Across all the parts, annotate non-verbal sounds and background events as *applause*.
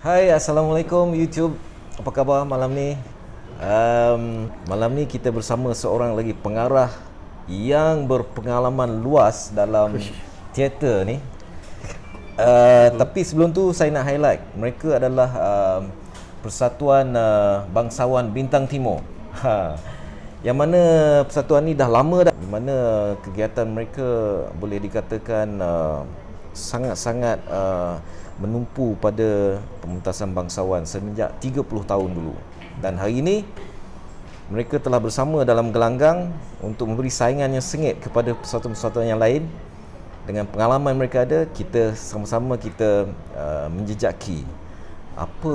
Hai, Assalamualaikum YouTube. Apa khabar malam ni? Um, malam ni kita bersama seorang lagi pengarah yang berpengalaman luas dalam teater ni. Uh, tapi sebelum tu saya nak highlight, mereka adalah um, Persatuan uh, Bangsawan Bintang Timur. Ha. Yang mana persatuan ni dah lama dah. Di mana kegiatan mereka boleh dikatakan uh, sangat-sangat uh, menumpu pada pementasan bangsawan semenjak 30 tahun dulu dan hari ini mereka telah bersama dalam gelanggang untuk memberi saingan yang sengit kepada pesatuan-pesatuan yang lain dengan pengalaman mereka ada kita sama-sama kita uh, menjejaki apa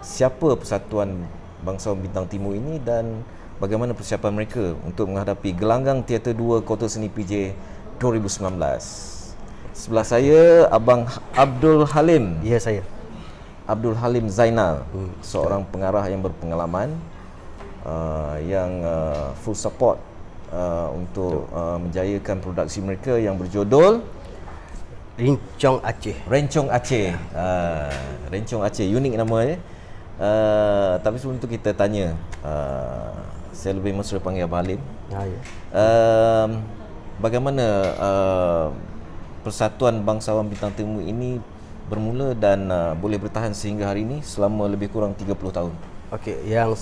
siapa pesatuan bangsawan bintang timur ini dan bagaimana persiapan mereka untuk menghadapi gelanggang teater 2 kota seni PJ 2019 Sebelah saya Abang Abdul Halim. Ya saya. Abdul Halim Zainal, hmm. seorang pengarah yang berpengalaman uh, yang uh, full support uh, untuk uh, menjayakan produksi mereka yang berjudul Rencong Aceh. Rencong Aceh. Ya. Uh, Rencong Aceh unik nama eh. Uh, tapi sebelum tu kita tanya uh, saya lebih mesra panggil Abang Halim. Ah, ya ya. Uh, bagaimana uh, Persatuan Bangsawan Bintang Timur ini bermula dan uh, boleh bertahan sehingga hari ini selama lebih kurang 30 tahun. Okey, yang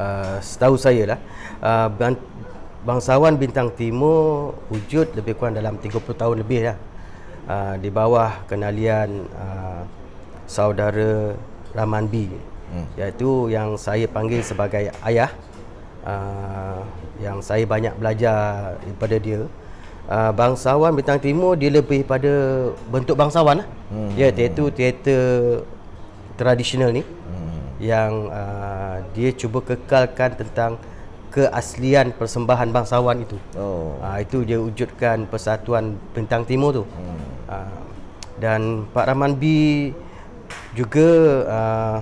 uh, setahu saya lah uh, Bangsawan Bintang Timur wujud lebih kurang dalam 30 tahun lebih lah. Uh, di bawah kenalian uh, saudara Raman B hmm. iaitu yang saya panggil sebagai ayah uh, yang saya banyak belajar daripada dia uh, bangsawan bintang timur dia lebih pada bentuk bangsawan lah. Hmm. Ya, yeah, teater teater tradisional ni hmm. yang uh, dia cuba kekalkan tentang keaslian persembahan bangsawan itu. Oh. Uh, itu dia wujudkan persatuan bintang timur tu. Hmm. Uh, dan Pak Rahman B juga uh,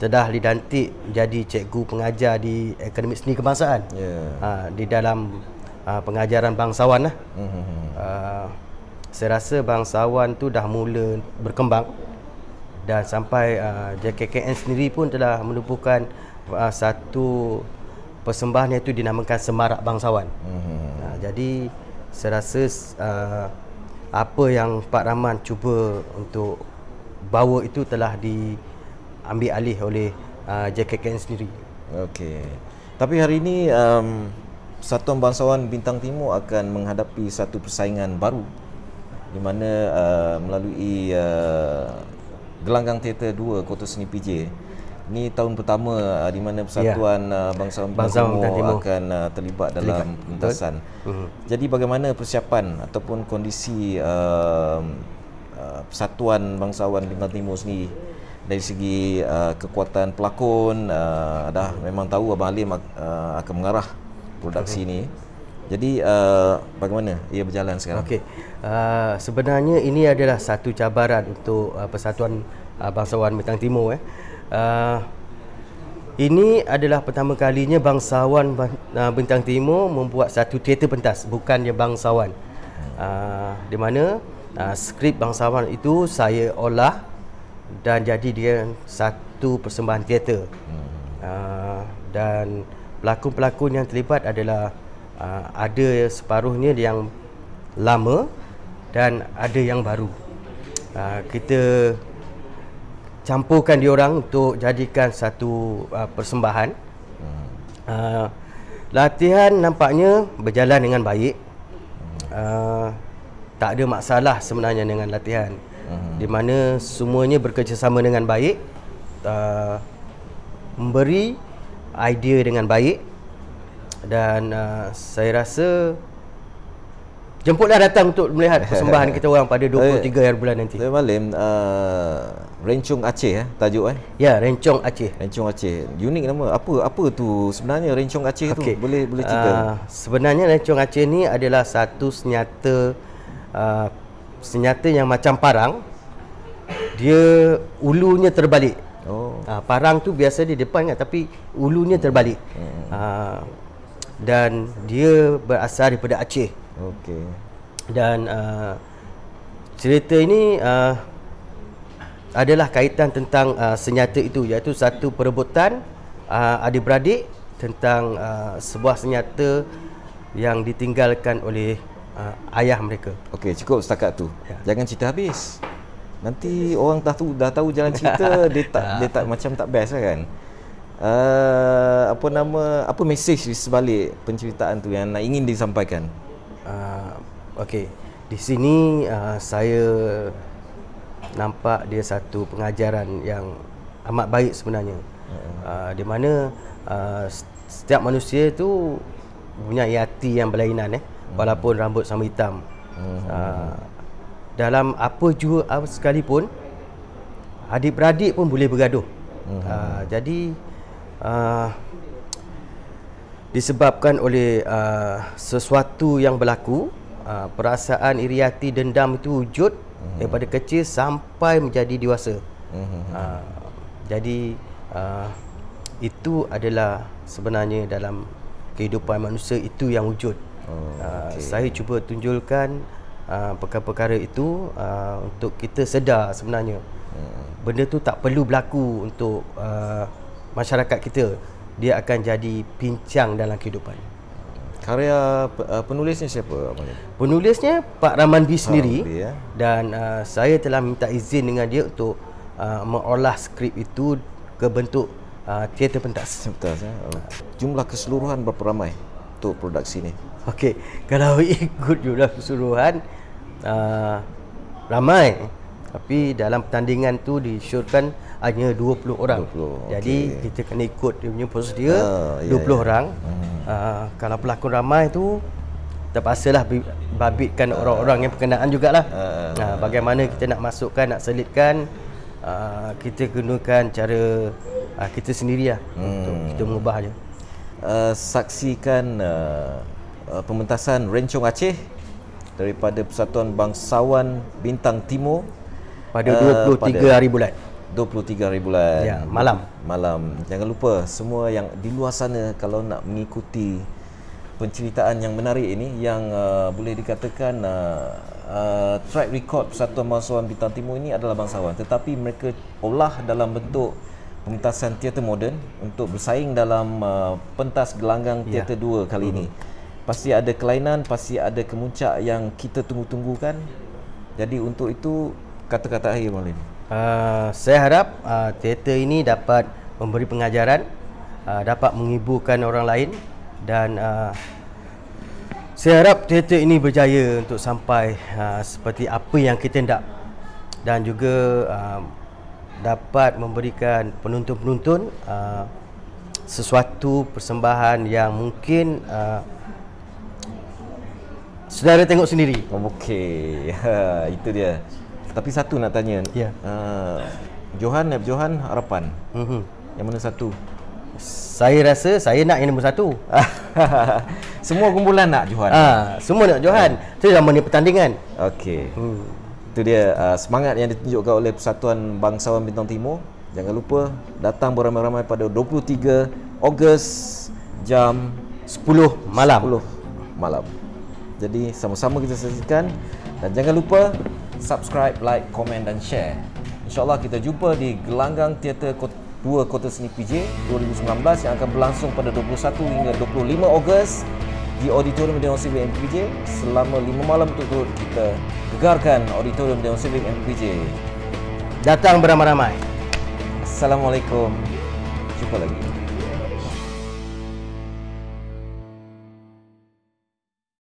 Terdah didantik jadi cikgu pengajar di Akademik Seni Kebangsaan yeah. Ya. ha, Di dalam uh, pengajaran bangsawan lah. Mm-hmm. Uh, saya rasa bangsawan tu dah mula berkembang dan sampai uh, ah, JKKN sendiri pun telah menubuhkan uh, satu persembahan iaitu dinamakan Semarak Bangsawan. Mm-hmm. Uh, jadi saya rasa uh, apa yang Pak Rahman cuba untuk bawa itu telah diambil alih oleh uh, JKKN sendiri. Okey. Tapi hari ini um, Satuan Bangsawan Bintang Timur akan menghadapi satu persaingan baru di mana uh, melalui uh, Gelanggang Teater 2 Kota Seni PJ ini tahun pertama uh, di mana Persatuan ya. uh, Bangsawan Bangsa Bintang Timur, Timur akan uh, terlibat, terlibat dalam pentasan. Uh-huh. Jadi bagaimana persiapan ataupun kondisi uh, uh, Persatuan Bangsawan Bintang Timur sendiri dari segi uh, kekuatan pelakon uh, dah memang tahu Abang Alim uh, akan mengarah produksi uh-huh. ni. Jadi uh, bagaimana ia berjalan sekarang? Okey. Uh, sebenarnya ini adalah satu cabaran untuk uh, Persatuan uh, Bangsawan Bintang Timur eh. Uh, ini adalah pertama kalinya bangsawan Bintang Timur membuat satu teater pentas bukan dia bangsawan. Uh, di mana uh, skrip bangsawan itu saya olah dan jadi dia satu persembahan teater. Uh, dan pelakon-pelakon yang terlibat adalah uh, ada separuhnya yang lama dan ada yang baru. Uh, kita campurkan diorang untuk jadikan satu uh, persembahan. Hmm. Uh, latihan nampaknya berjalan dengan baik. Uh, tak ada masalah sebenarnya dengan latihan. Hmm. Di mana semuanya bekerjasama dengan baik. Uh, memberi idea dengan baik dan uh, saya rasa jemputlah datang untuk melihat persembahan kita orang pada 23 *laughs* hari bulan nanti. Saya malam uh, Rencong Aceh eh tajuk eh. Ya, Rencong Aceh. Rencong Aceh. Unik nama. Apa apa tu sebenarnya Rencong Aceh okay. tu? Boleh boleh cerita. Uh, sebenarnya Rencong Aceh ni adalah satu senyata uh, senyata yang macam parang. Dia ulunya terbalik. Oh. Uh, parang tu biasa di depan kan tapi ulunya terbalik. Hmm. Uh, dan dia berasal daripada Aceh. Okey. Dan uh, cerita ini uh, adalah kaitan tentang uh, senjata itu iaitu satu perebutan uh, adik-beradik tentang uh, sebuah senyata yang ditinggalkan oleh uh, ayah mereka. Okey, cukup setakat tu. Ya. Jangan cerita habis. Nanti orang dah tahu dah tahu jalan cerita *laughs* dia tak dia tak macam tak best lah kan. Uh, apa nama apa message di sebalik penceritaan tu yang nak ingin disampaikan? Uh, okay di sini uh, saya nampak dia satu pengajaran yang amat baik sebenarnya. Hmm. Uh, di mana uh, setiap manusia tu punya hati yang berlainan eh hmm. walaupun rambut sama hitam. Hmm. Uh, dalam apa jua apa ah, sekalipun adik beradik pun boleh bergaduh. Mm-hmm. Uh, jadi uh, disebabkan oleh uh, sesuatu yang berlaku uh, perasaan iri hati dendam itu wujud mm-hmm. daripada kecil sampai menjadi dewasa. Mm-hmm. Uh, jadi uh, itu adalah sebenarnya dalam kehidupan manusia itu yang wujud. Oh, okay. uh, saya cuba tunjulkan Ah, perkara-perkara itu uh, untuk kita sedar sebenarnya hmm. benda tu tak perlu berlaku untuk uh, masyarakat kita dia akan jadi pincang dalam kehidupan karya uh, penulisnya siapa penulisnya Pak Rahman B sendiri ha, B, ya? dan uh, saya telah minta izin dengan dia untuk uh, mengolah skrip itu ke bentuk uh, teater pentas pentas ya? Oh. jumlah keseluruhan berapa ramai untuk produksi ni Okey, kalau *laughs* ikut jumlah keseluruhan uh, ramai tapi dalam pertandingan tu disyorkan hanya 20 orang. 20, Jadi kita kena ikut dia punya prosedur dia uh, 20 yeah, yeah. orang. Uh, kalau pelakon ramai tu terpaksalah babitkan uh, orang-orang yang berkenaan jugalah. Uh, uh, bagaimana kita nak masukkan nak selitkan uh, kita gunakan cara uh, kita sendirilah hmm. untuk kita mengubah je. Uh, saksikan uh, uh, pementasan Rencong Aceh daripada Persatuan Bangsawan Bintang Timur pada 23 eh, uh, pada hari bulan 23 hari bulan ya, malam malam jangan lupa semua yang di luar sana kalau nak mengikuti penceritaan yang menarik ini yang uh, boleh dikatakan uh, uh, track record Persatuan Bangsawan Bintang Timur ini adalah bangsawan tetapi mereka olah dalam bentuk pentasan teater moden untuk bersaing dalam uh, pentas gelanggang ya. teater 2 ya. kali uh-huh. ini mhm pasti ada kelainan, pasti ada kemuncak yang kita tunggu tunggukan Jadi untuk itu kata-kata akhir Maulin. Uh, ah, saya harap uh, teater ini dapat memberi pengajaran, uh, dapat menghiburkan orang lain dan uh, saya harap teater ini berjaya untuk sampai uh, seperti apa yang kita nak dan juga uh, dapat memberikan penonton-penonton uh, sesuatu persembahan yang mungkin uh, Saudara tengok sendiri. Oh, okey. Ha, *laughs* itu dia. Tapi satu nak tanya. Ya. Yeah. Uh, Johan F. Eh, Johan harapan. Mm-hmm. Yang mana satu? Saya rasa saya nak yang nombor satu. *laughs* semua kumpulan nak Johan. Ah, semua nak Johan. Ah. Itu yeah. nama ni pertandingan. Okey. Hmm. Itu dia uh, semangat yang ditunjukkan oleh Persatuan Bangsawan Bintang Timur. Jangan lupa datang beramai-ramai pada 23 Ogos jam 10 malam. 10 malam. Jadi sama-sama kita saksikan dan jangan lupa subscribe, like, komen dan share. InsyaAllah kita jumpa di Gelanggang Teater Kota Dua Kota Seni PJ 2019 yang akan berlangsung pada 21 hingga 25 Ogos di Auditorium Dewan Sivik MPJ selama 5 malam tutur kita gegarkan Auditorium Dewan Sivik MPJ. Datang beramai-ramai. Assalamualaikum. Jumpa lagi.